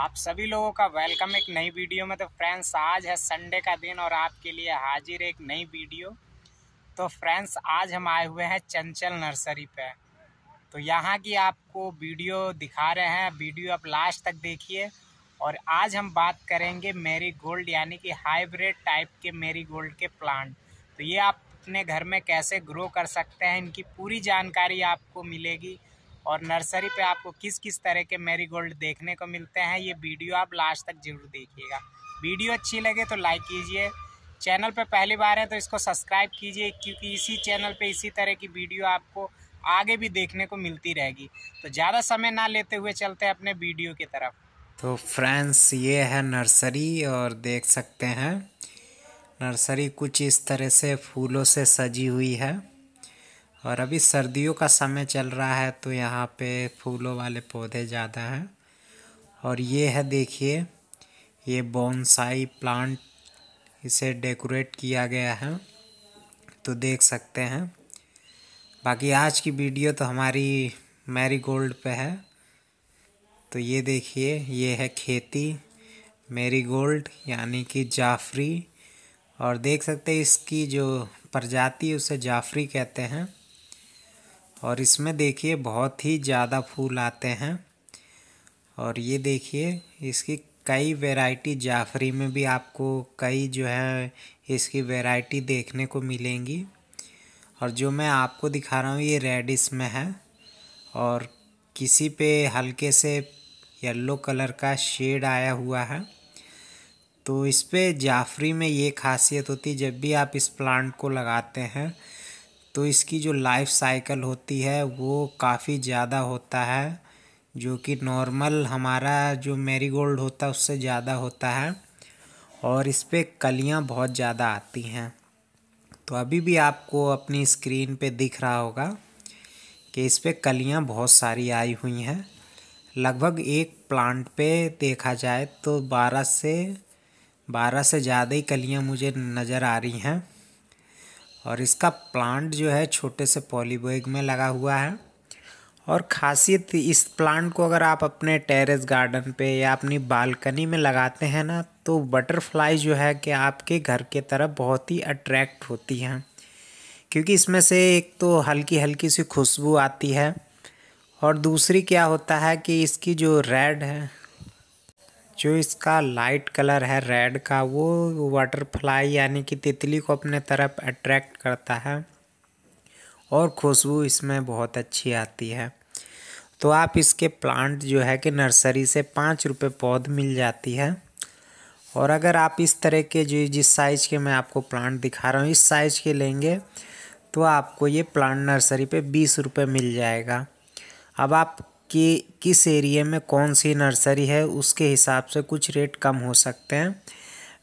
आप सभी लोगों का वेलकम एक नई वीडियो में तो फ्रेंड्स आज है संडे का दिन और आपके लिए हाजिर एक नई वीडियो तो फ्रेंड्स आज हम आए हुए हैं चंचल नर्सरी पे तो यहाँ की आपको वीडियो दिखा रहे हैं वीडियो आप लास्ट तक देखिए और आज हम बात करेंगे मेरी गोल्ड यानी कि हाइब्रिड टाइप के मेरी गोल्ड के प्लांट तो ये आप अपने घर में कैसे ग्रो कर सकते हैं इनकी पूरी जानकारी आपको मिलेगी और नर्सरी पे आपको किस किस तरह के मेरी गोल्ड देखने को मिलते हैं ये वीडियो आप लास्ट तक जरूर देखिएगा वीडियो अच्छी लगे तो लाइक कीजिए चैनल पर पहली बार है तो इसको सब्सक्राइब कीजिए क्योंकि इसी चैनल पे इसी तरह की वीडियो आपको आगे भी देखने को मिलती रहेगी तो ज़्यादा समय ना लेते हुए चलते हैं अपने वीडियो की तरफ तो फ्रेंड्स ये है नर्सरी और देख सकते हैं नर्सरी कुछ इस तरह से फूलों से सजी हुई है और अभी सर्दियों का समय चल रहा है तो यहाँ पे फूलों वाले पौधे ज़्यादा हैं और ये है देखिए ये बोनसाई प्लांट इसे डेकोरेट किया गया है तो देख सकते हैं बाकी आज की वीडियो तो हमारी मैरी गोल्ड पे है तो ये देखिए ये है खेती मेरी गोल्ड यानी कि जाफरी और देख सकते हैं इसकी जो प्रजाति उसे जाफरी कहते हैं और इसमें देखिए बहुत ही ज़्यादा फूल आते हैं और ये देखिए इसकी कई वैरायटी जाफरी में भी आपको कई जो है इसकी वैरायटी देखने को मिलेंगी और जो मैं आपको दिखा रहा हूँ ये रेडिस में है और किसी पे हल्के से येलो कलर का शेड आया हुआ है तो इस पर जाफरी में ये खासियत होती है जब भी आप इस प्लांट को लगाते हैं तो इसकी जो लाइफ साइकिल होती है वो काफ़ी ज़्यादा होता है जो कि नॉर्मल हमारा जो मेरीगोल्ड होता है उससे ज़्यादा होता है और इस पर कलियाँ बहुत ज़्यादा आती हैं तो अभी भी आपको अपनी स्क्रीन पे दिख रहा होगा कि इस पर कलियाँ बहुत सारी आई हुई हैं लगभग एक प्लांट पे देखा जाए तो बारह से बारह से ज़्यादा ही कलियाँ मुझे नज़र आ रही हैं और इसका प्लांट जो है छोटे से पॉलीबैग में लगा हुआ है और खासियत इस प्लांट को अगर आप अपने टेरेस गार्डन पे या अपनी बालकनी में लगाते हैं ना तो बटरफ्लाई जो है कि आपके घर के तरफ बहुत ही अट्रैक्ट होती हैं क्योंकि इसमें से एक तो हल्की हल्की सी खुशबू आती है और दूसरी क्या होता है कि इसकी जो रेड है जो इसका लाइट कलर है रेड का वो वाटरफ्लाई यानी कि तितली को अपने तरफ अट्रैक्ट करता है और खुशबू इसमें बहुत अच्छी आती है तो आप इसके प्लांट जो है कि नर्सरी से पाँच रुपये पौध मिल जाती है और अगर आप इस तरह के जो जिस साइज़ के मैं आपको प्लांट दिखा रहा हूँ इस साइज़ के लेंगे तो आपको ये प्लांट नर्सरी पे बीस रुपये मिल जाएगा अब आप कि किस एरिए में कौन सी नर्सरी है उसके हिसाब से कुछ रेट कम हो सकते हैं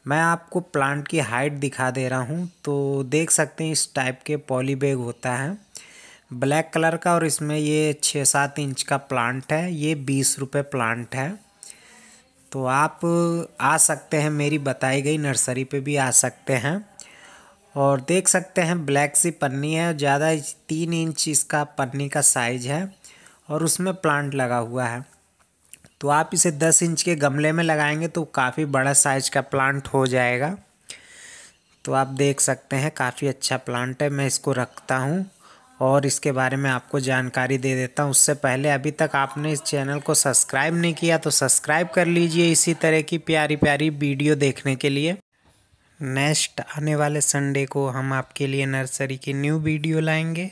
मैं आपको प्लांट की हाइट दिखा दे रहा हूँ तो देख सकते हैं इस टाइप के पॉली बैग होता है ब्लैक कलर का और इसमें ये छः सात इंच का प्लांट है ये बीस रुपये प्लांट है तो आप आ सकते हैं मेरी बताई गई नर्सरी पे भी आ सकते हैं और देख सकते हैं ब्लैक सी पन्नी है ज़्यादा तीन इंच इसका पन्नी का साइज है और उसमें प्लांट लगा हुआ है तो आप इसे दस इंच के गमले में लगाएंगे तो काफ़ी बड़ा साइज़ का प्लांट हो जाएगा तो आप देख सकते हैं काफ़ी अच्छा प्लांट है मैं इसको रखता हूँ और इसके बारे में आपको जानकारी दे देता हूँ उससे पहले अभी तक आपने इस चैनल को सब्सक्राइब नहीं किया तो सब्सक्राइब कर लीजिए इसी तरह की प्यारी प्यारी वीडियो देखने के लिए नेक्स्ट आने वाले संडे को हम आपके लिए नर्सरी की न्यू वीडियो लाएंगे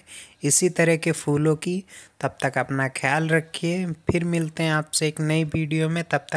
इसी तरह के फूलों की तब तक अपना ख्याल रखिए फिर मिलते हैं आपसे एक नई वीडियो में तब तक